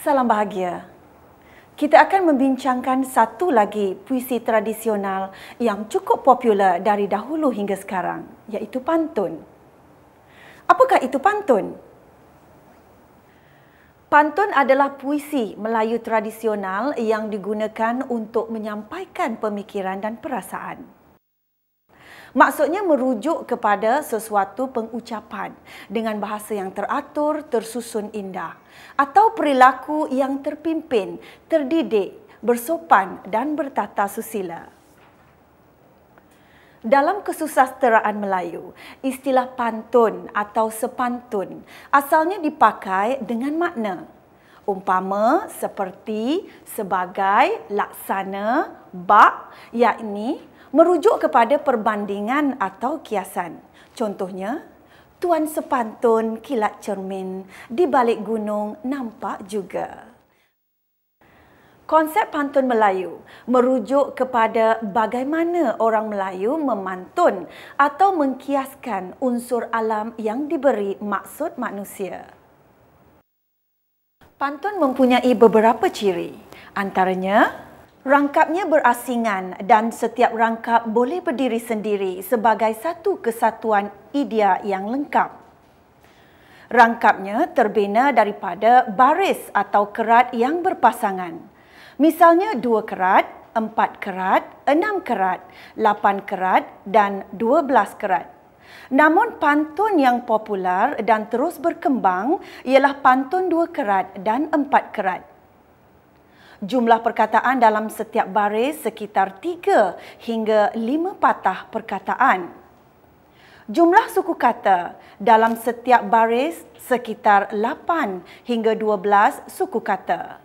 Salam bahagia kita akan membincangkan satu lagi puisi tradisional yang cukup popular dari dahulu hingga sekarang, iaitu pantun. Apakah itu pantun? Pantun adalah puisi Melayu tradisional yang digunakan untuk menyampaikan pemikiran dan perasaan. Maksudnya merujuk kepada sesuatu pengucapan dengan bahasa yang teratur, tersusun indah atau perilaku yang terpimpin, terdidik, bersopan dan bertata susila. Dalam kesusasteraan Melayu, istilah pantun atau sepantun asalnya dipakai dengan makna umpama seperti sebagai laksana bak yakni merujuk kepada perbandingan atau kiasan. Contohnya, tuan sepantun kilat cermin di balik gunung nampak juga. Konsep pantun Melayu merujuk kepada bagaimana orang Melayu memantun atau mengkiaskan unsur alam yang diberi maksud manusia. Pantun mempunyai beberapa ciri, antaranya Rangkapnya berasingan dan setiap rangkap boleh berdiri sendiri sebagai satu kesatuan idea yang lengkap. Rangkapnya terbina daripada baris atau kerat yang berpasangan. Misalnya dua kerat, empat kerat, enam kerat, lapan kerat dan dua belas kerat. Namun pantun yang popular dan terus berkembang ialah pantun dua kerat dan empat kerat jumlah perkataan dalam setiap baris sekitar 3 hingga 5 patah perkataan. Jumlah suku kata dalam setiap baris sekitar 8 hingga 12 suku kata.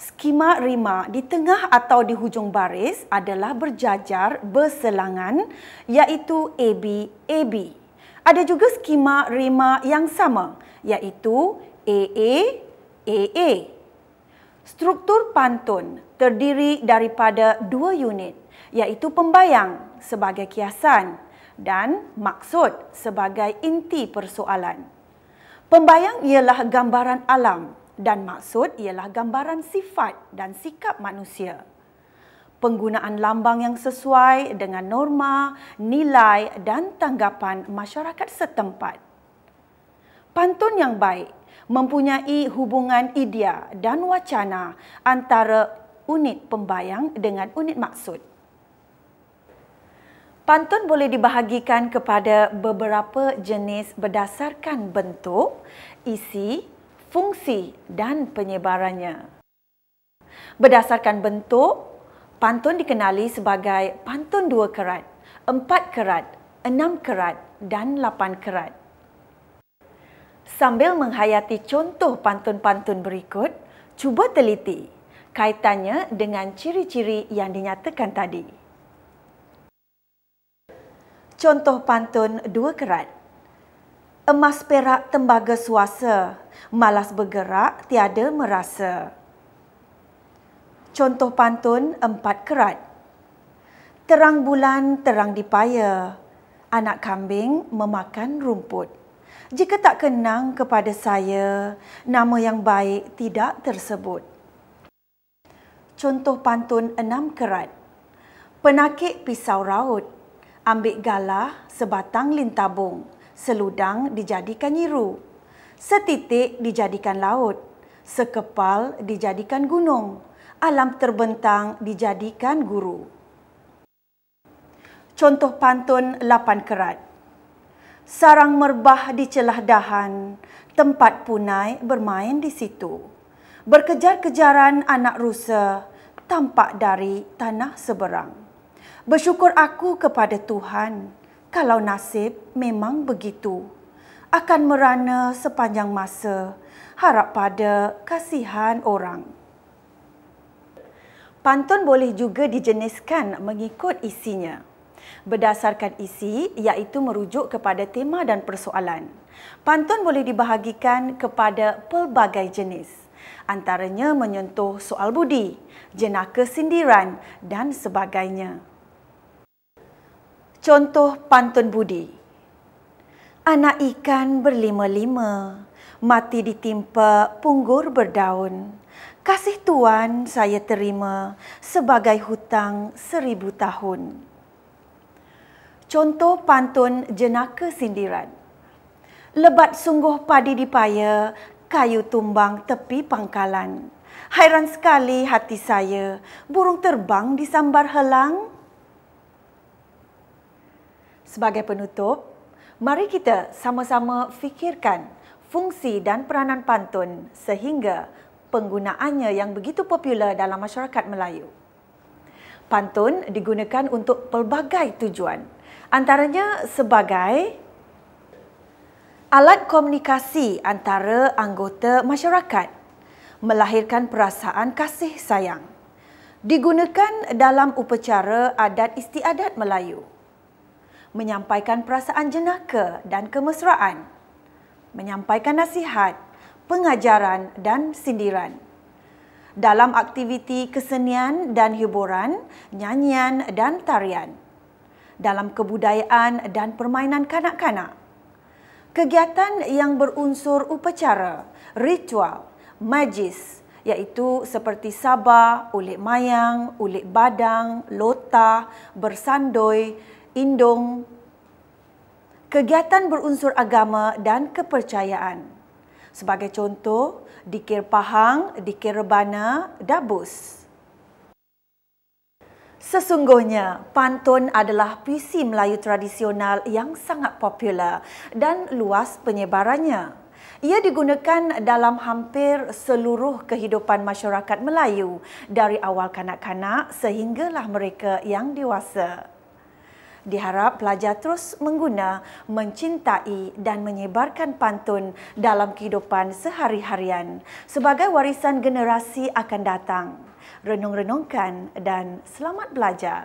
Skema rima di tengah atau di hujung baris adalah berjajar berselangan iaitu AB AB. Ada juga skema rima yang sama iaitu AA AA. Struktur pantun terdiri daripada dua unit iaitu pembayang sebagai kiasan dan maksud sebagai inti persoalan. Pembayang ialah gambaran alam dan maksud ialah gambaran sifat dan sikap manusia. Penggunaan lambang yang sesuai dengan norma, nilai dan tanggapan masyarakat setempat. Pantun yang baik mempunyai hubungan idea dan wacana antara unit pembayang dengan unit maksud. Pantun boleh dibahagikan kepada beberapa jenis berdasarkan bentuk, isi, fungsi dan penyebarannya. Berdasarkan bentuk, pantun dikenali sebagai pantun dua kerat, empat kerat, enam kerat dan lapan kerat. Sambil menghayati contoh pantun-pantun berikut, cuba teliti kaitannya dengan ciri-ciri yang dinyatakan tadi. Contoh pantun dua kerat. Emas perak tembaga suasa, malas bergerak tiada merasa. Contoh pantun empat kerat. Terang bulan terang dipaya, anak kambing memakan rumput. Jika tak kenang kepada saya, nama yang baik tidak tersebut. Contoh pantun enam kerat. Penakik pisau raut. Ambil galah sebatang lintabung. Seludang dijadikan nyiru. Setitik dijadikan laut. Sekepal dijadikan gunung. Alam terbentang dijadikan guru. Contoh pantun lapan kerat sarang merbah di celah dahan, tempat punai bermain di situ. Berkejar-kejaran anak rusa tampak dari tanah seberang. Bersyukur aku kepada Tuhan kalau nasib memang begitu. Akan merana sepanjang masa harap pada kasihan orang. Pantun boleh juga dijeniskan mengikut isinya berdasarkan isi iaitu merujuk kepada tema dan persoalan. Pantun boleh dibahagikan kepada pelbagai jenis antaranya menyentuh soal budi, jenaka sindiran dan sebagainya. Contoh pantun budi Anak ikan berlima-lima, mati ditimpa punggur berdaun. Kasih tuan saya terima sebagai hutang seribu tahun. Contoh pantun jenaka sindiran. Lebat sungguh padi dipaya, kayu tumbang tepi pangkalan. Hairan sekali hati saya, burung terbang di sambar helang. Sebagai penutup, mari kita sama-sama fikirkan fungsi dan peranan pantun sehingga penggunaannya yang begitu popular dalam masyarakat Melayu. Pantun digunakan untuk pelbagai tujuan antaranya sebagai alat komunikasi antara anggota masyarakat melahirkan perasaan kasih sayang digunakan dalam upacara adat istiadat Melayu menyampaikan perasaan jenaka dan kemesraan menyampaikan nasihat pengajaran dan sindiran dalam aktiviti kesenian dan hiburan nyanyian dan tarian dalam kebudayaan dan permainan kanak-kanak. Kegiatan yang berunsur upacara, ritual, majis iaitu seperti sabah, ulik mayang, ulik badang, lota, bersandoi, indung. Kegiatan berunsur agama dan kepercayaan. Sebagai contoh, dikir pahang, dikir rebana, Dabus. Sesungguhnya, pantun adalah puisi Melayu tradisional yang sangat popular dan luas penyebarannya. Ia digunakan dalam hampir seluruh kehidupan masyarakat Melayu dari awal kanak-kanak sehinggalah mereka yang dewasa. Diharap pelajar terus mengguna, mencintai dan menyebarkan pantun dalam kehidupan sehari-harian sebagai warisan generasi akan datang renung-renungkan dan selamat belajar.